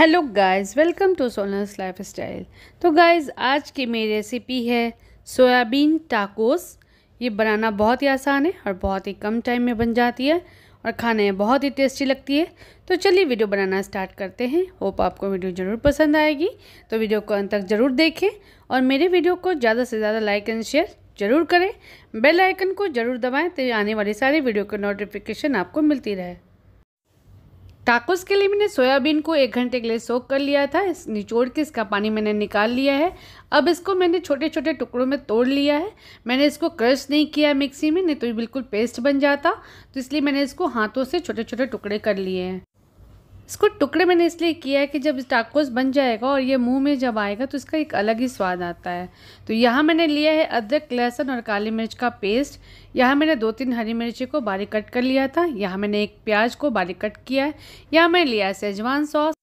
hello guys welcome to Sonar's lifestyle तो guys आज की मेरी रेसिपी है सोयाबीन टाकोस ये बनाना बहुत ही आसान है और बहुत ही कम टाइम में बन जाती है और खाने में बहुत ही टेस्टी लगती है तो चलिए वीडियो बनाना स्टार्ट करते हैं होप आपको वीडियो ज़रूर पसंद आएगी तो वीडियो को अंत तक ज़रूर देखें और मेरे वीडियो को ज़्यादा से ज़्यादा लाइक एंड शेयर ज़रूर करें बेल आइकन को ज़रूर दबाएं तो आने वाली सारी वीडियो की नोटिफिकेशन आपको मिलती रहे टाकोस के लिए मैंने सोयाबीन को एक घंटे के लिए सोख कर लिया था इस निचोड़ के इसका पानी मैंने निकाल लिया है अब इसको मैंने छोटे छोटे टुकड़ों में तोड़ लिया है मैंने इसको क्रश नहीं किया मिक्सी में नहीं तो ये बिल्कुल पेस्ट बन जाता तो इसलिए मैंने इसको हाथों से छोटे छोटे टुकड़े कर लिए हैं इसको टुकड़े मैंने इसलिए किया है कि जब टाकोस बन जाएगा और ये मुंह में जब आएगा तो इसका एक अलग ही स्वाद आता है तो यहाँ मैंने लिया है अदरक लहसुन और काली मिर्च का पेस्ट यहाँ मैंने दो तीन हरी मिर्ची को बारीक कट कर लिया था यहाँ मैंने एक प्याज को बारीक कट किया है यहाँ मैंने लिया है सेजवान सॉस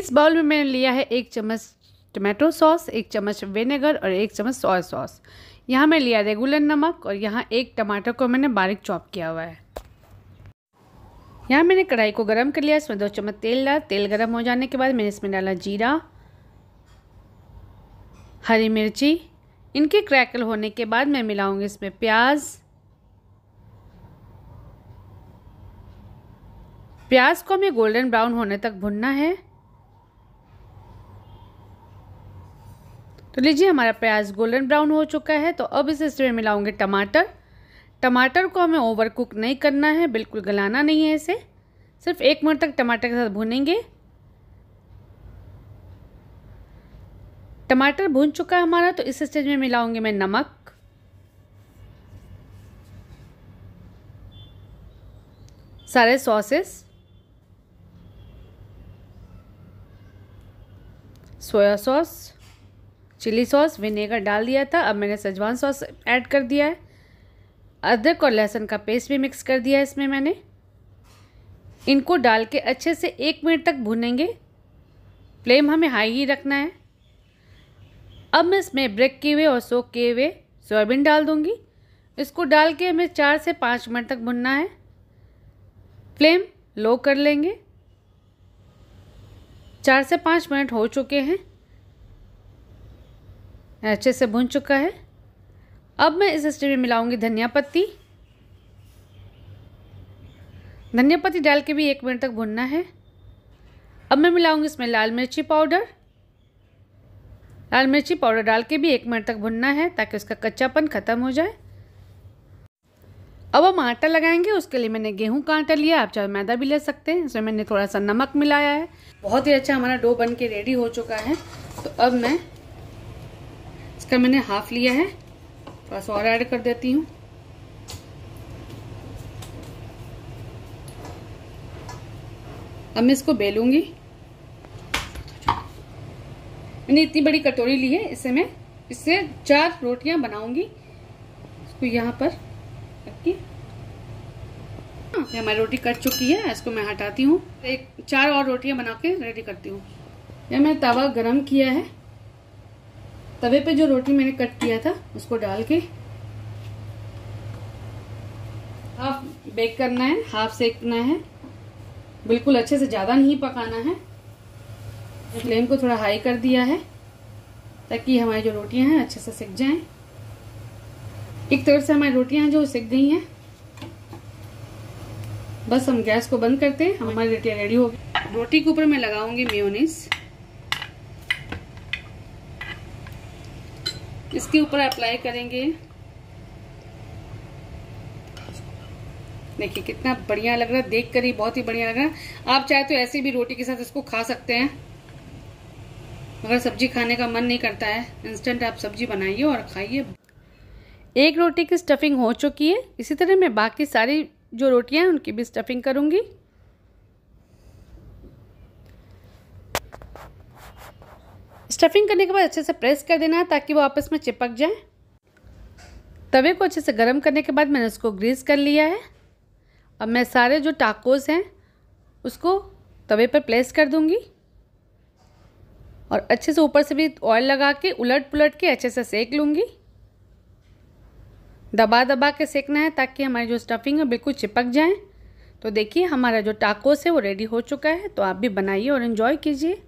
इस बाउल में मैंने लिया है एक चम्मच टमाटो सॉस एक चम्मच विनेगर और एक चम्मच सोया सॉस यहाँ मैं लिया रेगुलर नमक और यहाँ एक टमाटर को मैंने बारीक चॉप किया हुआ है यहाँ मैंने कढ़ाई को गर्म कर लिया इसमें दो चम्मच तेल डाला तेल गर्म हो जाने के बाद मैंने इसमें डाला जीरा हरी मिर्ची इनके क्रैकल होने के बाद मैं मिलाऊंगी इसमें प्याज प्याज को हमें गोल्डन ब्राउन होने तक भुनना है तो लीजिए हमारा प्याज गोल्डन ब्राउन हो चुका है तो अब इसे इसमें मिलाऊंगे टमाटर टमाटर को हमें ओवर कुक नहीं करना है बिल्कुल गलाना नहीं है इसे सिर्फ एक मिनट तक टमाटर के साथ भूनेंगे टमाटर भून चुका है हमारा तो इस स्टेज में मिलाऊंगी मैं नमक सारे sauces soya sauce chilli sauce vinegar डाल दिया था अब मैंने सजवान सॉस ऐड कर दिया है अदरक और लहसुन का पेस्ट भी मिक्स कर दिया इसमें मैंने इनको डाल के अच्छे से एक मिनट तक भुनेंगे फ्लेम हमें हाई ही रखना है अब मैं इसमें ब्रेक किए हुए और सोख किए हुए सोयाबीन डाल दूँगी इसको डाल के हमें चार से पाँच मिनट तक भुनना है फ्लेम लो कर लेंगे चार से पाँच मिनट हो चुके हैं अच्छे से भुन चुका है अब मैं इस स्टेज में मिलाऊंगी धनिया पत्ती धनिया पत्ती डाल के भी एक मिनट तक भुनना है अब मैं मिलाऊंगी इसमें लाल मिर्ची पाउडर लाल मिर्ची पाउडर डाल के भी एक मिनट तक भुनना है ताकि उसका कच्चापन ख़त्म हो जाए अब हम आटा लगाएंगे उसके लिए मैंने गेहूं का आटा लिया आप चाहे मैदा भी ले सकते हैं इसमें मैंने थोड़ा सा नमक मिलाया है बहुत ही अच्छा हमारा डो बन के रेडी हो चुका है तो अब मैं इसका मैंने हाफ लिया है थोड़ा सा और ऐड कर देती हूँ अब मैं इसको बेलूंगी मैंने इतनी बड़ी कटोरी ली है इसे मैं इससे चार रोटियां बनाऊंगी इसको यहाँ पर रखी हाँ, ये हमारी रोटी कट चुकी है इसको मैं हटाती हूँ एक चार और रोटियां बना के रेडी करती हूँ यह मैं तवा गरम किया है तवे पे जो रोटी मैंने कट किया था उसको डाल के हाफ बेक करना है हाफ सेकना है बिल्कुल अच्छे से ज़्यादा नहीं पकाना है फ्लेम को थोड़ा हाई कर दिया है ताकि हमारी जो रोटियां हैं अच्छे से सिक जाएं एक तरफ से हमारी रोटियां हैं जो सिक गई हैं बस हम गैस को बंद करते हैं हमारी रोटियाँ रेडी हो गई रोटी के ऊपर मैं लगाऊंगी मेयोनीस इसके ऊपर अप्लाई करेंगे देखिए कितना बढ़िया लग रहा है देख कर ही बहुत ही बढ़िया लग रहा है आप चाहे तो ऐसे भी रोटी के साथ इसको खा सकते हैं अगर सब्जी खाने का मन नहीं करता है इंस्टेंट आप सब्जी बनाइए और खाइए एक रोटी की स्टफिंग हो चुकी है इसी तरह मैं बाकी सारी जो रोटियां हैं उनकी भी स्टफिंग करूंगी स्टफिंग करने के बाद अच्छे से प्रेस कर देना है ताकि वो आपस में चिपक जाए तवे को अच्छे से गर्म करने के बाद मैंने उसको ग्रीस कर लिया है अब मैं सारे जो टाकोस हैं उसको तवे पर प्लेस कर दूंगी और अच्छे से ऊपर से भी ऑयल लगा के उलट पुलट के अच्छे से सेक लूँगी दबा दबा के सेकना है ताकि हमारी जो स्टफिंग है बिल्कुल चिपक जाए तो देखिए हमारा जो टाकोस है वो रेडी हो चुका है तो आप भी बनाइए और इन्जॉय कीजिए